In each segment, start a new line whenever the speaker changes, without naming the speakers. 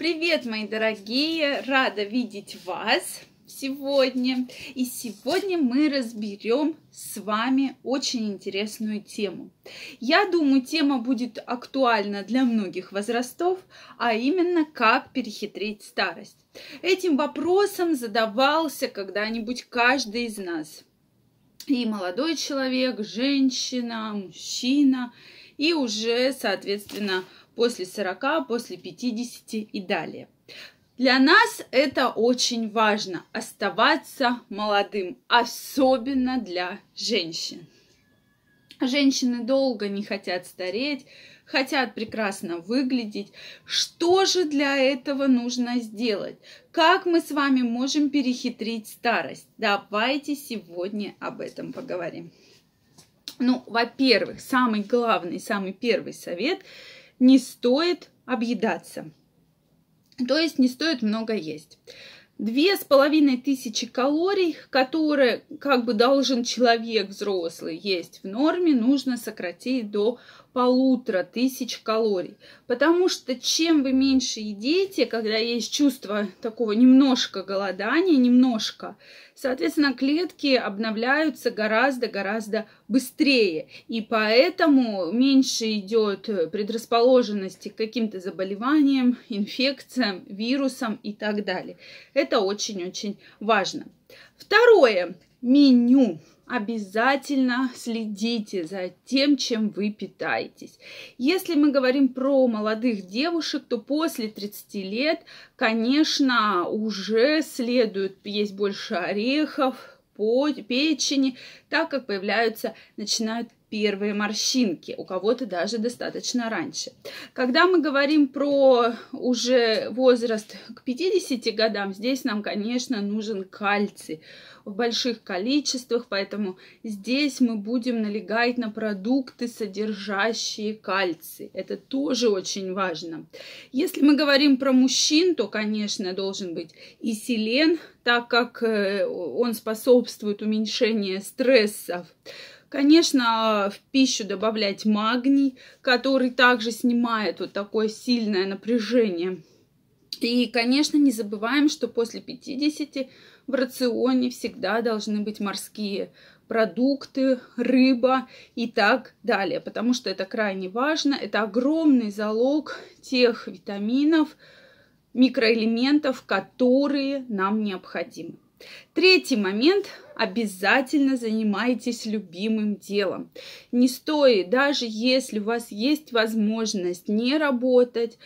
Привет, мои дорогие! Рада видеть вас сегодня. И сегодня мы разберем с вами очень интересную тему. Я думаю, тема будет актуальна для многих возрастов, а именно как перехитрить старость. Этим вопросом задавался когда-нибудь каждый из нас. И молодой человек, женщина, мужчина, и уже, соответственно, после 40, после 50 и далее. Для нас это очень важно – оставаться молодым, особенно для женщин. Женщины долго не хотят стареть, хотят прекрасно выглядеть. Что же для этого нужно сделать? Как мы с вами можем перехитрить старость? Давайте сегодня об этом поговорим. Ну, во-первых, самый главный, самый первый совет не стоит объедаться. То есть не стоит много есть. Две с половиной тысячи калорий, которые как бы должен человек взрослый есть в норме, нужно сократить до полутора тысяч калорий. Потому что чем вы меньше едите, когда есть чувство такого немножко голодания, немножко, соответственно, клетки обновляются гораздо-гораздо быстрее. И поэтому меньше идет предрасположенности к каким-то заболеваниям, инфекциям, вирусам и так далее. Это очень-очень важно. Второе. Меню обязательно следите за тем, чем вы питаетесь. Если мы говорим про молодых девушек, то после 30 лет, конечно, уже следует есть больше орехов, печени, так как появляются, начинают первые морщинки, у кого-то даже достаточно раньше. Когда мы говорим про уже возраст к 50 годам, здесь нам, конечно, нужен кальций в больших количествах, поэтому здесь мы будем налегать на продукты, содержащие кальций. Это тоже очень важно. Если мы говорим про мужчин, то, конечно, должен быть и селен, так как э, он способствует уменьшению стрессов, Конечно, в пищу добавлять магний, который также снимает вот такое сильное напряжение. И, конечно, не забываем, что после 50 в рационе всегда должны быть морские продукты, рыба и так далее, потому что это крайне важно. Это огромный залог тех витаминов, микроэлементов, которые нам необходимы. Третий момент обязательно занимайтесь любимым делом. Не стоит, даже если у вас есть возможность не работать,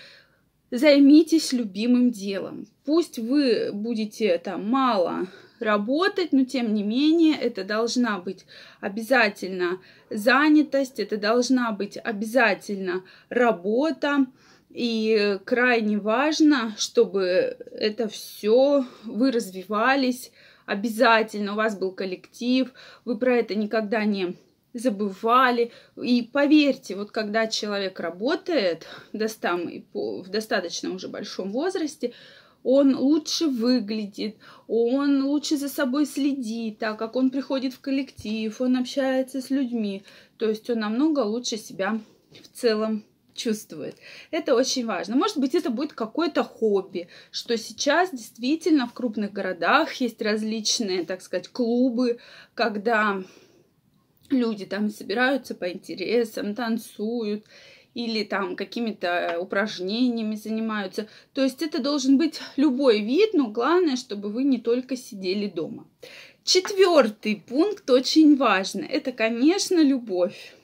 займитесь любимым делом. Пусть вы будете там мало работать, но тем не менее это должна быть обязательно занятость, это должна быть обязательно работа, и крайне важно, чтобы это все вы развивались обязательно, у вас был коллектив, вы про это никогда не забывали. И поверьте, вот когда человек работает в достаточно уже большом возрасте, он лучше выглядит, он лучше за собой следит, так как он приходит в коллектив, он общается с людьми. То есть он намного лучше себя в целом чувствует. Это очень важно. Может быть, это будет какое-то хобби, что сейчас действительно в крупных городах есть различные, так сказать, клубы, когда люди там собираются по интересам, танцуют или там какими-то упражнениями занимаются. То есть это должен быть любой вид, но главное, чтобы вы не только сидели дома. Четвертый пункт очень важный. Это, конечно, любовь.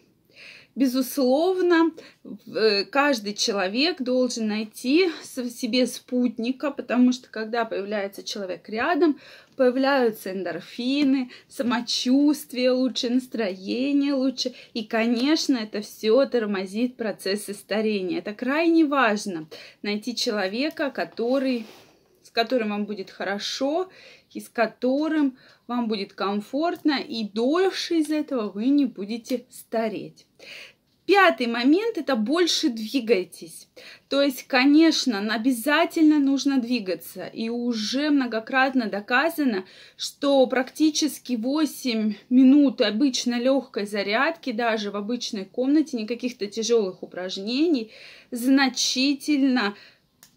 Безусловно, э, каждый человек должен найти в себе спутника, потому что когда появляется человек рядом, появляются эндорфины, самочувствие лучше, настроение лучше. И, конечно, это все тормозит процессы старения. Это крайне важно. Найти человека, который, с которым вам будет хорошо, и с которым вам будет комфортно, и дольше из этого вы не будете стареть. Пятый момент – это больше двигайтесь. То есть, конечно, обязательно нужно двигаться. И уже многократно доказано, что практически 8 минут обычно легкой зарядки, даже в обычной комнате, никаких-то тяжелых упражнений, значительно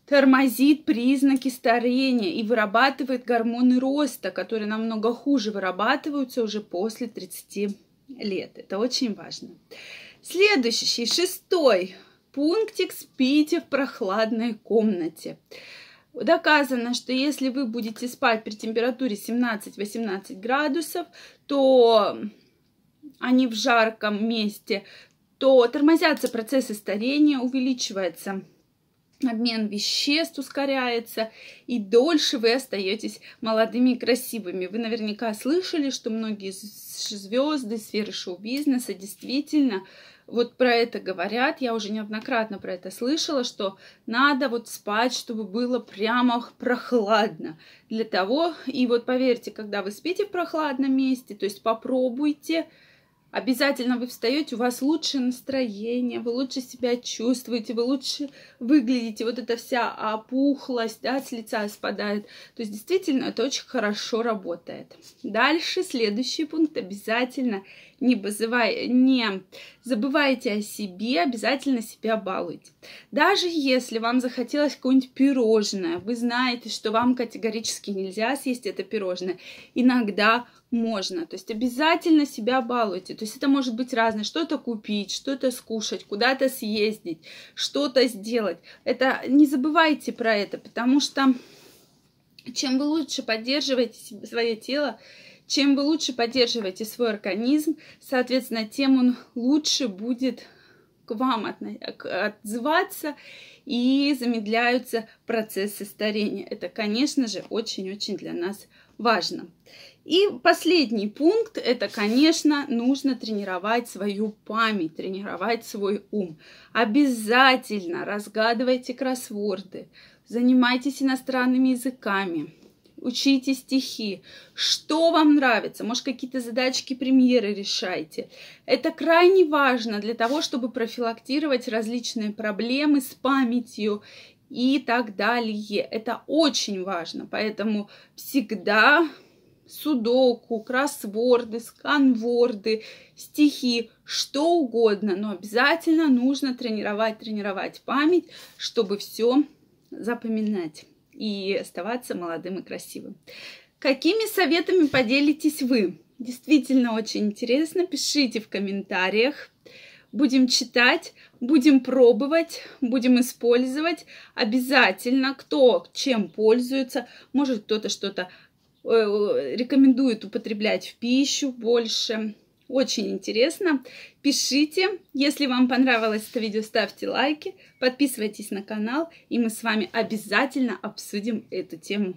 тормозит признаки старения и вырабатывает гормоны роста, которые намного хуже вырабатываются уже после 30 лет. Это очень важно. Следующий, шестой пунктик «Спите в прохладной комнате». Доказано, что если вы будете спать при температуре 17-18 градусов, то они в жарком месте, то тормозятся процессы старения, увеличивается обмен веществ ускоряется, и дольше вы остаетесь молодыми и красивыми. Вы наверняка слышали, что многие звезды сферы шоу-бизнеса действительно вот про это говорят, я уже неоднократно про это слышала, что надо вот спать, чтобы было прямо прохладно для того. И вот поверьте, когда вы спите в прохладном месте, то есть попробуйте, обязательно вы встаете, у вас лучшее настроение, вы лучше себя чувствуете, вы лучше выглядите, вот эта вся опухлость да, с лица спадает. То есть действительно это очень хорошо работает. Дальше следующий пункт обязательно – не, вызывай, не забывайте о себе, обязательно себя балуйте. Даже если вам захотелось какое-нибудь пирожное, вы знаете, что вам категорически нельзя съесть это пирожное, иногда можно. То есть обязательно себя балуйте. То есть это может быть разное. Что-то купить, что-то скушать, куда-то съездить, что-то сделать. Это не забывайте про это, потому что чем вы лучше поддерживаете свое тело, чем вы лучше поддерживаете свой организм, соответственно, тем он лучше будет к вам отзываться и замедляются процессы старения. Это, конечно же, очень-очень для нас важно. И последний пункт – это, конечно, нужно тренировать свою память, тренировать свой ум. Обязательно разгадывайте кроссворды, занимайтесь иностранными языками – учите стихи, что вам нравится, может, какие-то задачки премьеры решайте. Это крайне важно для того, чтобы профилактировать различные проблемы с памятью и так далее. Это очень важно, поэтому всегда судоку, кроссворды, сканворды, стихи, что угодно, но обязательно нужно тренировать, тренировать память, чтобы все запоминать и оставаться молодым и красивым. Какими советами поделитесь вы? Действительно очень интересно. Пишите в комментариях. Будем читать, будем пробовать, будем использовать. Обязательно, кто чем пользуется. Может, кто-то что-то э, э, рекомендует употреблять в пищу больше очень интересно. Пишите, если вам понравилось это видео, ставьте лайки, подписывайтесь на канал, и мы с вами обязательно обсудим эту тему.